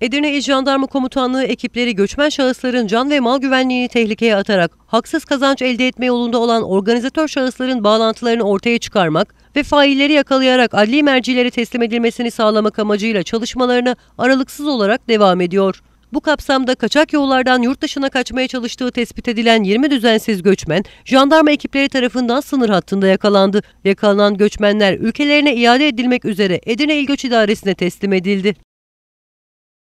Edirne İl Jandarma Komutanlığı ekipleri göçmen şahısların can ve mal güvenliğini tehlikeye atarak haksız kazanç elde etme yolunda olan organizatör şahısların bağlantılarını ortaya çıkarmak ve failleri yakalayarak adli mercilere teslim edilmesini sağlamak amacıyla çalışmalarına aralıksız olarak devam ediyor. Bu kapsamda kaçak yollardan yurt dışına kaçmaya çalıştığı tespit edilen 20 düzensiz göçmen, jandarma ekipleri tarafından sınır hattında yakalandı. Yakalanan göçmenler ülkelerine iade edilmek üzere Edirne İl Göç İdaresi'ne teslim edildi.